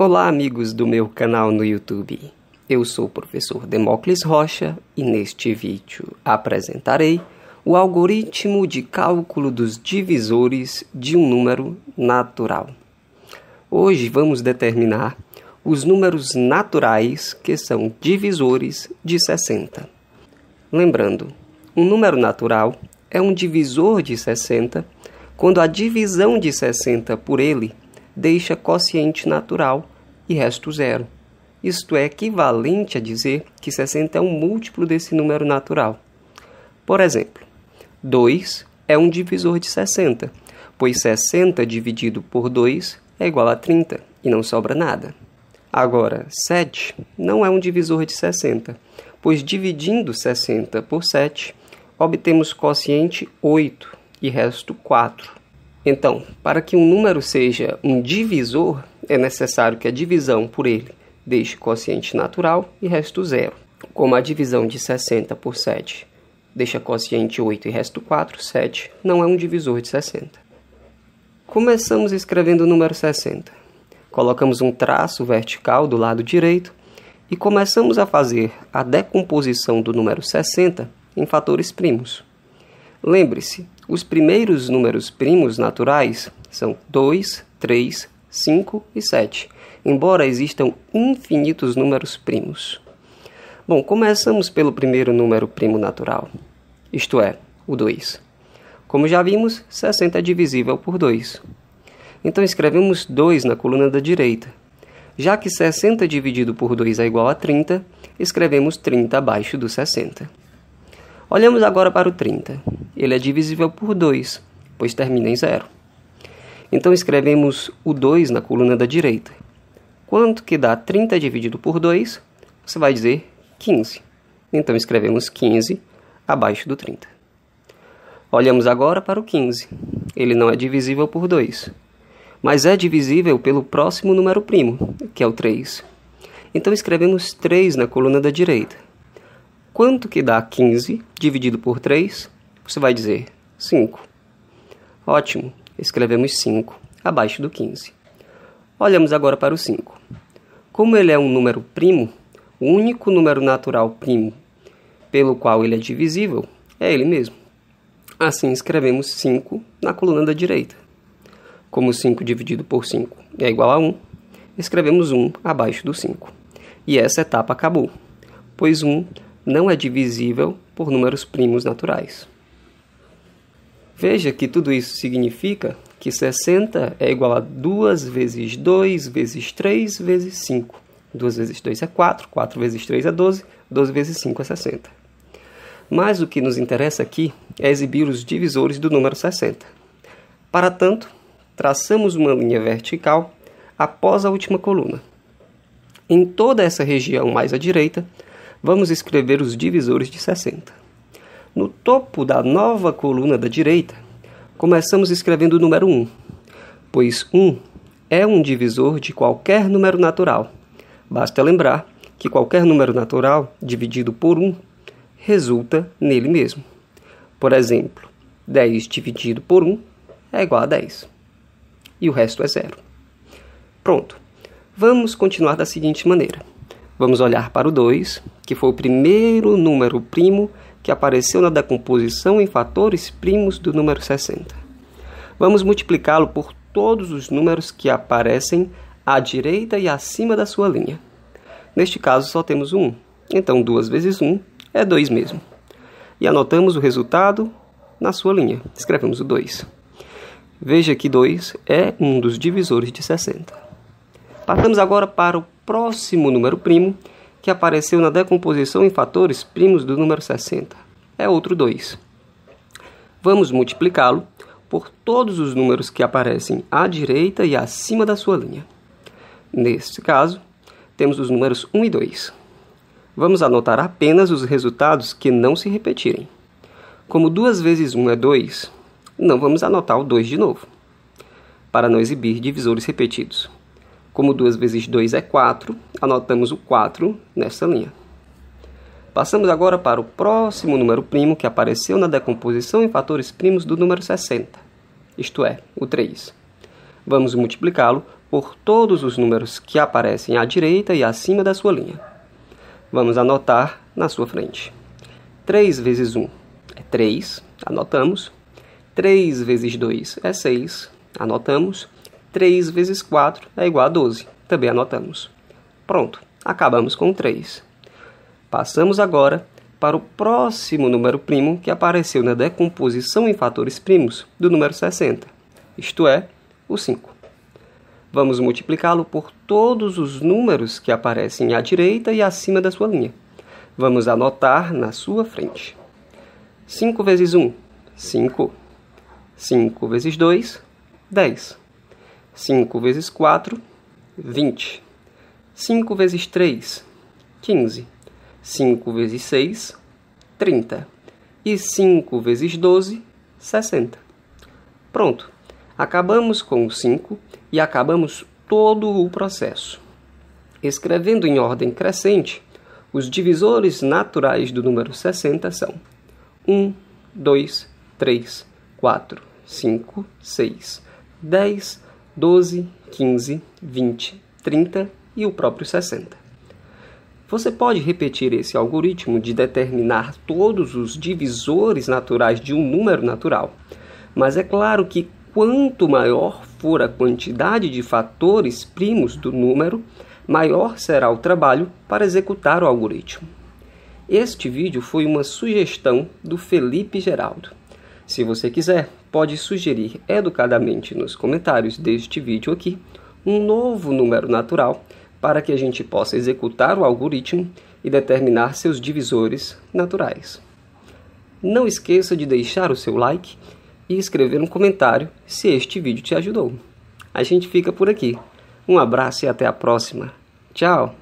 Olá, amigos do meu canal no YouTube. Eu sou o professor Demócles Rocha e neste vídeo apresentarei o algoritmo de cálculo dos divisores de um número natural. Hoje vamos determinar os números naturais que são divisores de 60. Lembrando, um número natural é um divisor de 60 quando a divisão de 60 por ele deixa quociente natural e resto zero. Isto é equivalente a dizer que 60 é um múltiplo desse número natural. Por exemplo, 2 é um divisor de 60, pois 60 dividido por 2 é igual a 30 e não sobra nada. Agora, 7 não é um divisor de 60, pois dividindo 60 por 7, obtemos quociente 8 e resto 4. Então, para que um número seja um divisor, é necessário que a divisão por ele deixe quociente natural e resto zero. Como a divisão de 60 por 7 deixa quociente 8 e resto 4, 7 não é um divisor de 60. Começamos escrevendo o número 60. Colocamos um traço vertical do lado direito e começamos a fazer a decomposição do número 60 em fatores primos. Lembre-se os primeiros números primos naturais são 2, 3, 5 e 7, embora existam infinitos números primos. Bom, começamos pelo primeiro número primo natural, isto é, o 2. Como já vimos, 60 é divisível por 2. Então escrevemos 2 na coluna da direita. Já que 60 dividido por 2 é igual a 30, escrevemos 30 abaixo do 60. Olhamos agora para o 30 ele é divisível por 2, pois termina em zero. Então escrevemos o 2 na coluna da direita. Quanto que dá 30 dividido por 2? Você vai dizer 15. Então escrevemos 15 abaixo do 30. Olhamos agora para o 15. Ele não é divisível por 2, mas é divisível pelo próximo número primo, que é o 3. Então escrevemos 3 na coluna da direita. Quanto que dá 15 dividido por 3? Você vai dizer 5. Ótimo, escrevemos 5 abaixo do 15. Olhamos agora para o 5. Como ele é um número primo, o único número natural primo pelo qual ele é divisível é ele mesmo. Assim, escrevemos 5 na coluna da direita. Como 5 dividido por 5 é igual a 1, escrevemos 1 abaixo do 5. E essa etapa acabou, pois 1 não é divisível por números primos naturais. Veja que tudo isso significa que 60 é igual a 2 vezes 2 vezes 3 vezes 5. 2 vezes 2 é 4, 4 vezes 3 é 12, 12 vezes 5 é 60. Mas o que nos interessa aqui é exibir os divisores do número 60. Para tanto, traçamos uma linha vertical após a última coluna. Em toda essa região mais à direita, vamos escrever os divisores de 60. No topo da nova coluna da direita, começamos escrevendo o número 1, pois 1 é um divisor de qualquer número natural. Basta lembrar que qualquer número natural dividido por 1 resulta nele mesmo. Por exemplo, 10 dividido por 1 é igual a 10. E o resto é zero. Pronto. Vamos continuar da seguinte maneira. Vamos olhar para o 2, que foi o primeiro número primo que apareceu na decomposição em fatores primos do número 60. Vamos multiplicá-lo por todos os números que aparecem à direita e acima da sua linha. Neste caso, só temos 1, então 2 vezes 1 é 2 mesmo. E anotamos o resultado na sua linha, escrevemos o 2. Veja que 2 é um dos divisores de 60. Passamos agora para o próximo número primo, que apareceu na decomposição em fatores primos do número 60. É outro 2. Vamos multiplicá-lo por todos os números que aparecem à direita e acima da sua linha. Neste caso, temos os números 1 e 2. Vamos anotar apenas os resultados que não se repetirem. Como 2 vezes 1 é 2, não vamos anotar o 2 de novo, para não exibir divisores repetidos. Como 2 vezes 2 é 4, anotamos o 4 nessa linha. Passamos agora para o próximo número primo que apareceu na decomposição em fatores primos do número 60, isto é, o 3. Vamos multiplicá-lo por todos os números que aparecem à direita e acima da sua linha. Vamos anotar na sua frente. 3 vezes 1 é 3, anotamos. 3 vezes 2 é 6, anotamos. 3 vezes 4 é igual a 12. Também anotamos. Pronto, acabamos com 3. Passamos agora para o próximo número primo que apareceu na decomposição em fatores primos do número 60, isto é, o 5. Vamos multiplicá-lo por todos os números que aparecem à direita e acima da sua linha. Vamos anotar na sua frente. 5 vezes 1, 5. 5 vezes 2, 10. 5 vezes 4, 20. 5 vezes 3, 15. 5 vezes 6, 30. E 5 vezes 12, 60. Pronto. Acabamos com o 5 e acabamos todo o processo. Escrevendo em ordem crescente, os divisores naturais do número 60 são 1, 2, 3, 4, 5, 6, 10, 12, 15, 20, 30 e o próprio 60. Você pode repetir esse algoritmo de determinar todos os divisores naturais de um número natural, mas é claro que quanto maior for a quantidade de fatores primos do número, maior será o trabalho para executar o algoritmo. Este vídeo foi uma sugestão do Felipe Geraldo. Se você quiser, pode sugerir educadamente nos comentários deste vídeo aqui um novo número natural para que a gente possa executar o algoritmo e determinar seus divisores naturais. Não esqueça de deixar o seu like e escrever um comentário se este vídeo te ajudou. A gente fica por aqui. Um abraço e até a próxima. Tchau!